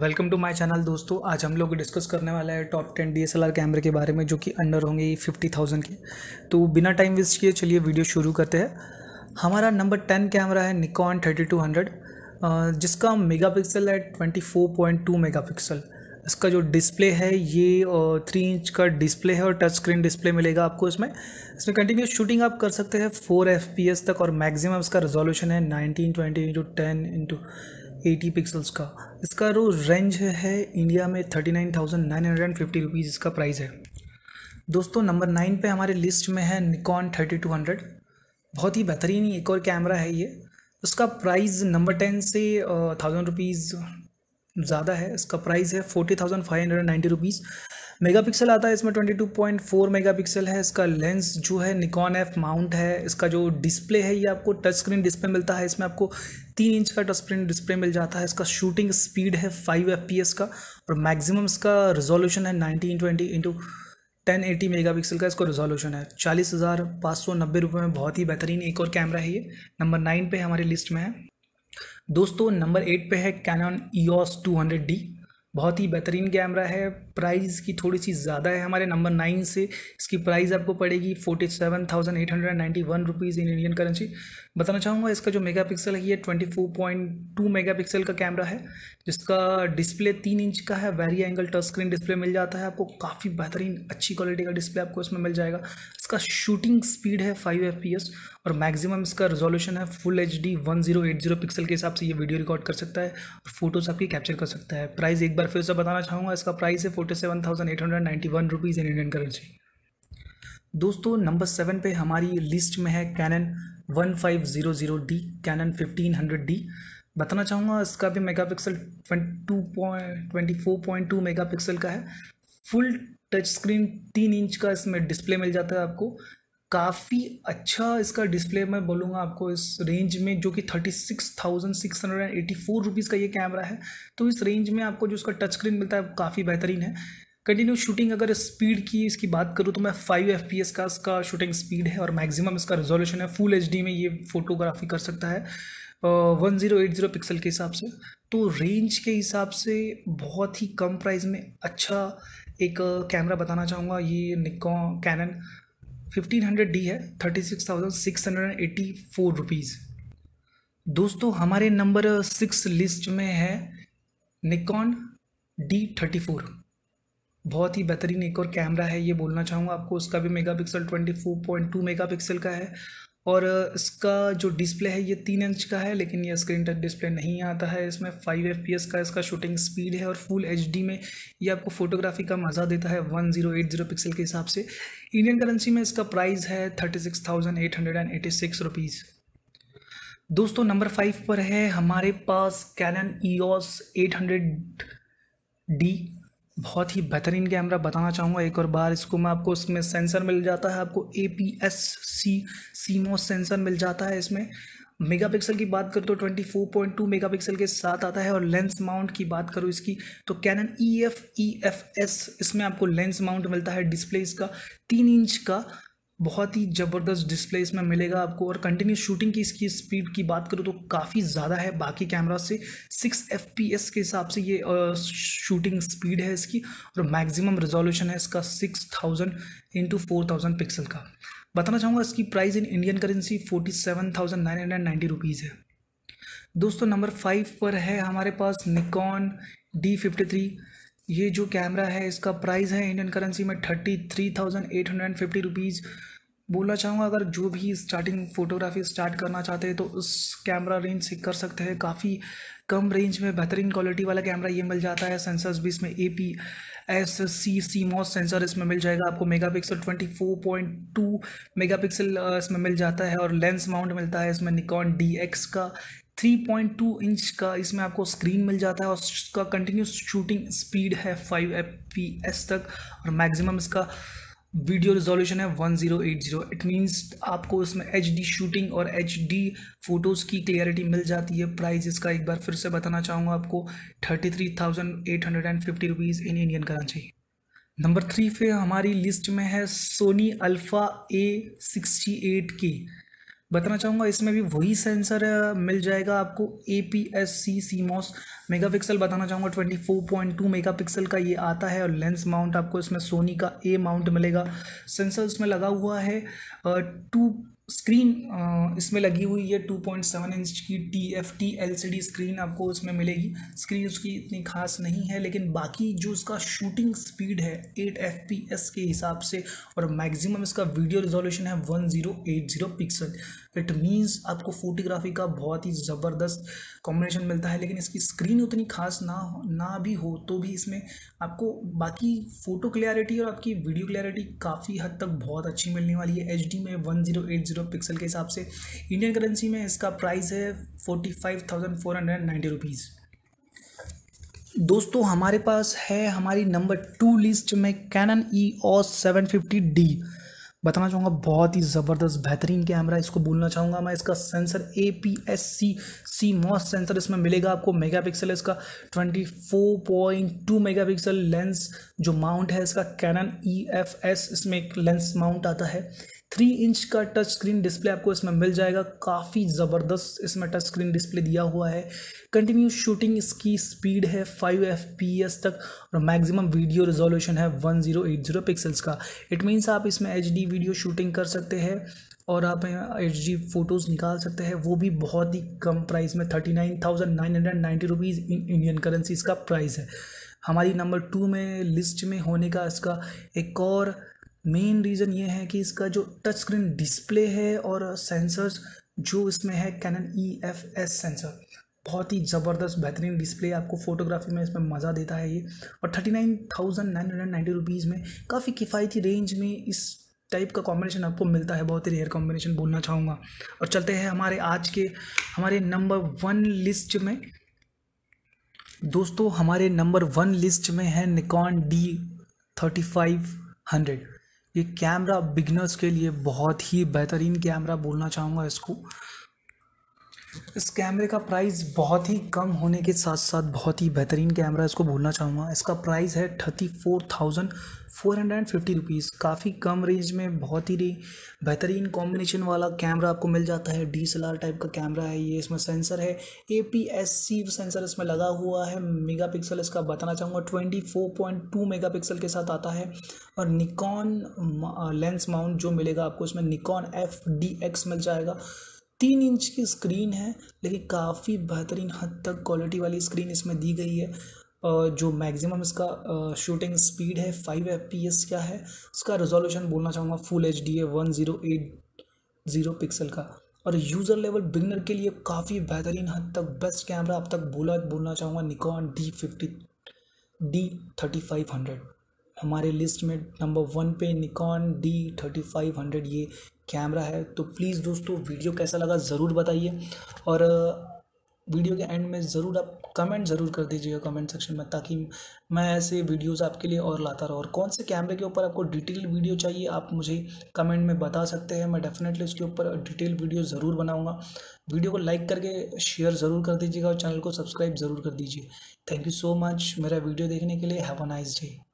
welcome to my channel दोस्तों आज हम लोग डिस्कस करने वाला है टॉप टेन डीएसएलआर कैमरे के बारे में जो कि अंडर होंगे फिफ्टी थाउजेंड के तो बिना टाइम वेस्ट किए चलिए वीडियो शुरू करते हैं हमारा नंबर टेन कैमरा है निकॉन थर्टी टू हंड्रेड जिसका पिक्सल है twenty four point two pixel इसका जो डिस्प्ले है ये थ्री इंच का डिस्प्ले है और टच स्क्रीन डिस्प्ले मिलेगा आपको इसमें इसमें कंटिन्यूस शूटिंग आप कर सकते हैं फोर एफ तक और मैक्सिमम इसका रेजोल्यूशन है nineteen twenty into ten into 80 pixels का इसका जो रेंज है इंडिया में thirty nine thousand nine hundred and fifty rupees इसका प्राइस है दोस्तों नंबर नाइन पे हमारे लिस्ट में है निकॉन थर्टी टू हंड्रेड बहुत ही बेहतरीन एक और कैमरा है ये उसका प्राइस नंबर टेन से थाउजेंड रुपीज़ ज़्यादा है इसका प्राइस है forty thousand five hundred ninety rupees megapixel आता है इसमें 22.4 मेगापिक्सल है इसका लेंस जो है निकॉन एफ माउंट है इसका जो डिस्प्ले है ये आपको टच स्क्रीन डिस्प्ले मिलता है इसमें आपको तीन इंच का टच स्क्रीन डिस्प्ले मिल जाता है इसका शूटिंग स्पीड है फाइव एफ का और मैक्सिमम इसका रिजोल्यूशन है nineteen twenty into ten eighty mega pixel का इसका रिजोल्यूशन है चालीस हज़ार पाँच सौ नब्बे रुपये में बहुत ही बेहतरीन एक और कैमरा है ये नंबर नाइन पे हमारी लिस्ट में है दोस्तों नंबर एट पे है Canon EOS two hundred D बहुत ही बेहतरीन कैमरा है प्राइस की थोड़ी सी ज़्यादा है हमारे नंबर नाइन से इसकी प्राइस आपको पड़ेगी forty seven thousand eight hundred ninety one rupees in Indian currency बताना चाहूँगा इसका जो मेगा पिक्सल है ये twenty four point two mega pixel का कैमरा है जिसका डिस्प्ले तीन इंच का है vari angle touch screen display मिल जाता है आपको काफ़ी बेहतरीन अच्छी क्वालिटी का डिस्प्ले आपको इसमें मिल जाएगा इसका शूटिंग स्पीड है फाइव एफ और मैक्सिमम इसका रिजोल्यूशन है full H D one zero eight zero pixel के हिसाब से ये वीडियो रिकॉर्ड कर सकता है और फोटोज़ आपकी कैप्चर कर सकता है प्राइस एक बार फिर से बताना चाहूँगा इसका प्राइस है photo forty seven in Indian currency दोस्तों नंबर सेवन पे हमारी लिस्ट में है Canon one five zero zero D Canon fifteen hundred D बताना चाहूँगा इसका भी megapixel two point twenty four point two mega का है फुल टच स्क्रीन तीन इंच का इसमें डिस्प्ले मिल जाता है आपको काफ़ी अच्छा इसका डिस्प्ले मैं बोलूँगा आपको इस रेंज में जो कि thirty six thousand six hundred and eighty four rupees का ये कैमरा है तो इस रेंज में आपको जो उसका टच स्क्रीन मिलता है काफ़ी बेहतरीन है कंटिन्यू शूटिंग अगर स्पीड की इसकी बात करूँ तो मैं फाइव एफ पी एस का इसका शूटिंग स्पीड है और मैक्सिमम इसका रिजोल्यूशन है फुल एच डी में ये फोटोग्राफी कर सकता है one zero eight zero pixel के हिसाब से तो रेंज के हिसाब से बहुत ही कम प्राइस में अच्छा एक कैमरा बताना चाहूँगा ये Nikon Canon fifteen hundred D है thirty six thousand six hundred and eighty four rupees दोस्तों हमारे नंबर सिक्स लिस्ट में है निकॉन डी थर्टी फोर बहुत ही बेहतरीन एक और कैमरा है ये बोलना चाहूँगा आपको उसका भी mega pixel twenty four point two mega pixel का है और इसका जो डिस्प्ले है ये तीन इंच का है लेकिन ये स्क्रीन टच डिस्प्ले नहीं आता है इसमें फाइव एफ का इसका शूटिंग स्पीड है और फुल एच में ये आपको फोटोग्राफी का मज़ा देता है one zero eight zero pixel के हिसाब से इंडियन करेंसी में इसका प्राइस है thirty six thousand eight hundred and eighty six rupees दोस्तों नंबर फाइव पर है हमारे पास Canon eight hundred D बहुत ही बेहतरीन कैमरा बताना चाहूँगा एक और बार इसको मैं आपको इसमें सेंसर मिल जाता है आपको A P S C CMOS sensor मिल जाता है इसमें मेगापिक्सल की बात करूँ तो 24.2 मेगापिक्सल के साथ आता है और लेंस माउंट की बात करूँ इसकी तो Canon E F E F S इसमें आपको लेंस माउंट मिलता है डिस्प्ले इसका तीन इंच का बहुत ही ज़बरदस्त डिस्प्ले इसमें मिलेगा आपको और कंटिन्यू शूटिंग की इसकी स्पीड की बात करूँ तो काफ़ी ज़्यादा है बाकी कैमरा से सिक्स एफ के हिसाब से ये शूटिंग स्पीड है इसकी और मैक्सिमम रिजोल्यूशन है इसका six thousand into four thousand pixel का बताना चाहूँगा इसकी price in Indian currency forty seven thousand nine hundred ninety rupees है दोस्तों नंबर फाइव पर है हमारे पास निकॉन डी फिफ्टी थ्री ये जो कैमरा है इसका प्राइस है इंडियन करेंसी में thirty three thousand eight hundred and fifty rupees बोलना चाहूँगा अगर जो भी स्टार्टिंग फ़ोटोग्राफी स्टार्ट करना चाहते हैं तो उस कैमरा रेंज से कर सकते हैं काफ़ी कम रेंज में बेहतरीन क्वालिटी वाला कैमरा ये मिल जाता है सेंसर्स भी इसमें A P S C CMOS sensor इसमें मिल जाएगा आपको मेगापिक्सल मेगा पिक्सल इसमें मिल जाता है और लेंस माउंट मिलता है इसमें निकॉन डी एक्स का 3.2 इंच का इसमें आपको स्क्रीन मिल जाता है और उसका कंटिन्यूस शूटिंग स्पीड है 5 एफ तक और मैक्सिमम इसका वीडियो रिजोल्यूशन है 1080 इट मींस आपको इसमें एच शूटिंग और एच फोटोज़ की क्लियरिटी मिल जाती है प्राइस इसका एक बार फिर से बताना चाहूँगा आपको 33,850 rupees in Indian currency number three पे हमारी लिस्ट में है Sony Alpha A sixty eight की बताना चाहूँगा इसमें भी वही सेंसर मिल जाएगा आपको A P S C CMOS mega pixel बताना चाहूँगा twenty four point two mega pixel का ये आता है और लेंस माउंट आपको इसमें सोनी का ए माउंट मिलेगा सेंसर इसमें लगा हुआ है टू स्क्रीन इसमें लगी हुई है 2.7 इंच की T F T L C D screen आपको इसमें मिलेगी स्क्रीन उसकी इतनी खास नहीं है लेकिन बाकी जो इसका शूटिंग स्पीड है 8 एफ पी एस के हिसाब से और मैक्सिमम इसका वीडियो रिजोल्यूशन है 1080 पिक्सल इट मीन्स आपको फोटोग्राफी का बहुत ही ज़बरदस्त कॉम्बिनेशन मिलता है लेकिन इसकी स्क्रीन उतनी खास ना हो ना भी हो तो भी इसमें आपको बाकी फ़ोटो क्लैरिटी और आपकी वीडियो क्लियरिटी काफ़ी हद तक बहुत अच्छी मिलने वाली है एच में वन जीरो एट जीरो जो पिक्सल के हिसाब से इंडियन करेंसी में इसका प्राइस है forty five thousand four hundred ninety rupees दोस्तों हमारे पास है हमारी नंबर टू लिस्ट में Canon E O seven fifty D बताना चाहूँगा बहुत ही ज़बरदस्त बेहतरीन कैमरा इसको बोलना चाहूँगा मैं इसका sensor A P S C CMOS sensor इसमें मिलेगा आपको मेगा पिक्सल इसका twenty four point two mega pixel lens जो माउंट है इसका कैनन ई एफ एस इसमें एक लेंस माउंट आता है थ्री इंच का टच स्क्रीन डिस्प्ले आपको इसमें मिल जाएगा काफ़ी ज़बरदस्त इसमें टच स्क्रीन डिस्प्ले दिया हुआ है कंटिन्यू शूटिंग इसकी स्पीड है फाइव एफ तक और मैक्सिमम वीडियो रिजोल्यूशन है 1080 पिक्सल्स का इट मीन्स आप इसमें एच वीडियो शूटिंग कर सकते हैं और आप एच डी फ़ोटोज़ निकाल सकते हैं वो भी बहुत ही कम प्राइस में thirty nine thousand nine hundred ninety rupees in Indian currency इसका प्राइस है हमारी नंबर टू में लिस्ट में होने का इसका एक और मेन रीज़न ये है कि इसका जो टच स्क्रीन डिस्प्ले है और सेंसर्स जो इसमें है Canon E F S sensor बहुत ही ज़बरदस्त बेहतरीन डिस्प्ले आपको फोटोग्राफी में इसमें मज़ा देता है ये और thirty nine thousand nine hundred ninety rupees में काफ़ी किफ़ायती रेंज में इस टाइप का कॉम्बिनेशन आपको मिलता है बहुत ही रेयर कॉम्बिनेशन बोलना चाहूँगा और चलते हैं हमारे आज के हमारे नंबर वन लिस्ट में दोस्तों हमारे नंबर वन लिस्ट में है Nikon D thirty five hundred ये कैमरा बिगनर्स के लिए बहुत ही बेहतरीन कैमरा बोलना चाहूँगा इसको इस कैमरे का प्राइस बहुत ही कम होने के साथ साथ बहुत ही बेहतरीन कैमरा इसको भूलना चाहूँगा इसका प्राइस है thirty four thousand four hundred and fifty rupees काफ़ी कम रेंज में बहुत ही बेहतरीन कॉम्बिनेशन वाला कैमरा आपको मिल जाता है डी टाइप का कैमरा है ये इसमें सेंसर है A P S C sensor इसमें लगा हुआ है मेगा पिक्सल इसका बताना चाहूँगा twenty four point two mega pixel के साथ आता है और निकॉन लेंस माउंट जो मिलेगा आपको इसमें निकॉन एफ डी एक्स मिल जाएगा तीन इंच की स्क्रीन है लेकिन काफ़ी बेहतरीन हद तक क्वालिटी वाली स्क्रीन इसमें दी गई है जो मैक्सिमम इसका शूटिंग स्पीड है फाइव एफ पी एस का है इसका रेजोल्यूशन बोलना चाहूँगा फुल एच डी है one zero eight zero pixel का और यूज़र लेवल बिगनर के लिए काफ़ी बेहतरीन हद तक बेस्ट कैमरा अब तक बोला बोलना चाहूँगा Nikon D fifty D thirty five hundred हमारे लिस्ट में नंबर वन पे Nikon D thirty five hundred ये कैमरा है तो प्लीज़ दोस्तों वीडियो कैसा लगा ज़रूर बताइए और वीडियो के एंड में ज़रूर आप कमेंट ज़रूर कर दीजिएगा कमेंट सेक्शन में ताकि मैं ऐसे वीडियोस आपके लिए और लाता रहूँ और कौन से कैमरे के ऊपर आपको डिटेल वीडियो चाहिए आप मुझे कमेंट में बता सकते हैं मैं डेफिनेटली उसके ऊपर डिटेल वीडियो ज़रूर बनाऊँगा वीडियो को लाइक करके शेयर ज़रूर कर दीजिएगा और चैनल को सब्सक्राइब ज़रूर कर दीजिए थैंक यू सो मच मेरा वीडियो देखने के लिए हैव अ नाइस डे